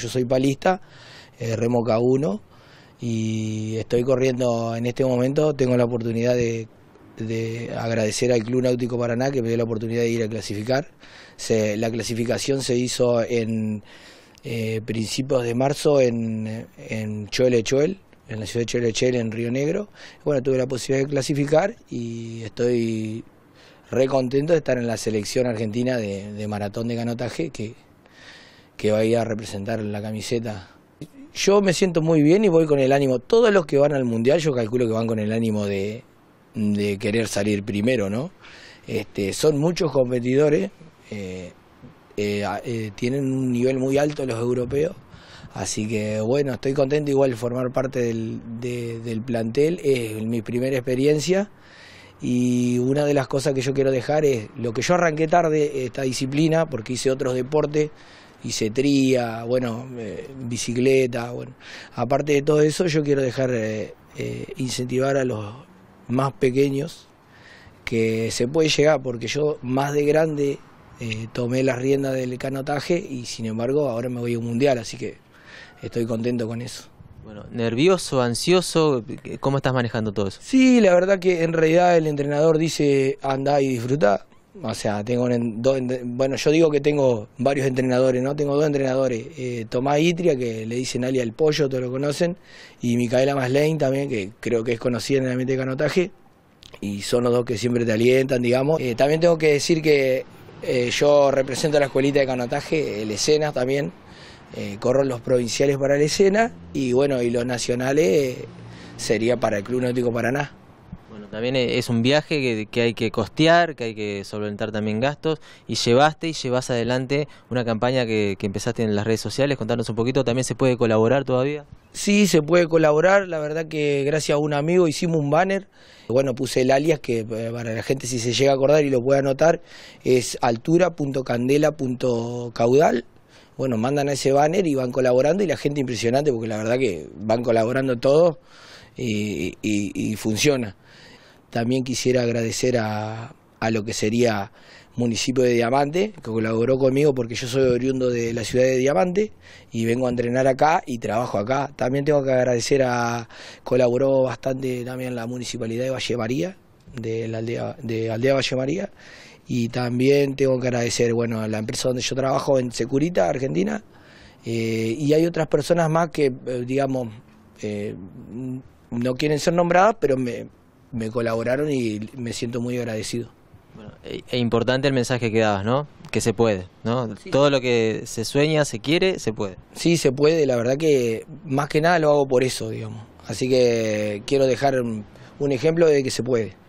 Yo soy palista, eh, remo K1 y estoy corriendo en este momento, tengo la oportunidad de, agradecer al Club Náutico Paraná que me dio la oportunidad de ir a clasificar. la clasificación se hizo en eh, principios de marzo en, en Choel en la ciudad de Choel en Río Negro. Bueno, tuve la posibilidad de clasificar y estoy re contento de estar en la selección argentina de, de maratón de canotaje que que va a ir a representar la camiseta. Yo me siento muy bien y voy con el ánimo. Todos los que van al mundial, yo calculo que van con el ánimo de, de querer salir primero, ¿no? Este, son muchos competidores, eh, eh, eh, tienen un nivel muy alto los europeos. Así que bueno, estoy contento igual formar parte del, del plantel, es mi primera experiencia y una de las cosas que yo quiero dejar es lo que yo arranqué tarde, esta disciplina, porque hice otros deportes, hice tría, bueno, eh, bicicleta, bueno. Aparte de todo eso, yo quiero dejar eh, eh, incentivar a los más pequeños que se puede llegar, porque yo más de grande tomé las riendas del canotaje y sin embargo ahora me voy a un mundial, así que estoy contento con eso. Bueno, nervioso, ansioso, ¿cómo estás manejando todo eso? Sí, la verdad que en realidad el entrenador dice anda y disfruta, o sea, tengo dos, bueno, yo digo que tengo varios entrenadores, ¿no? Tengo dos entrenadores, eh, Tomás Itria, que le dicen alia El Pollo, todos lo conocen, y Micaela Maslein también, que creo que es conocida en el ambiente de canotaje, y son los dos que siempre te alientan, digamos. Eh, también tengo que decir que eh, yo represento a la escuelita de canotaje, el escena también, corro los provinciales para el escena, y bueno, y los nacionales sería para el Club Náutico Paraná. También e, es un viaje que, hay que costear, que hay que solventar también gastos y llevaste y llevas adelante una campaña que, empezaste en las redes sociales. Contanos un poquito, ¿también se puede colaborar todavía? Sí, se puede colaborar. La verdad que gracias a un amigo hicimos un banner. Bueno, puse el alias que eh, para la gente si se llega a acordar y lo puede anotar es altura.candela.caudal bueno, mandan a ese banner y van colaborando y la gente impresionante porque la verdad que van colaborando todo y funciona. También quisiera agradecer a, lo que sería municipio de Diamante, que colaboró conmigo porque yo soy oriundo de la ciudad de Diamante y vengo a entrenar acá y trabajo acá. También tengo que agradecer a, colaboró bastante también la municipalidad de Valle María, de la aldea, de aldea Valle María. Y también tengo que agradecer, bueno, a la empresa donde yo trabajo en Securita, Argentina. Eh, y hay otras personas más que, eh, digamos, eh, no quieren ser nombradas, pero me, me colaboraron y me siento muy agradecido. Bueno, e, e importante el mensaje que dabas, ¿no? Que se puede, ¿no? Todo lo que se sueña, se quiere, se puede. Sí, se puede, la verdad que más que nada lo hago por eso, digamos. Así que quiero dejar un ejemplo de que se puede.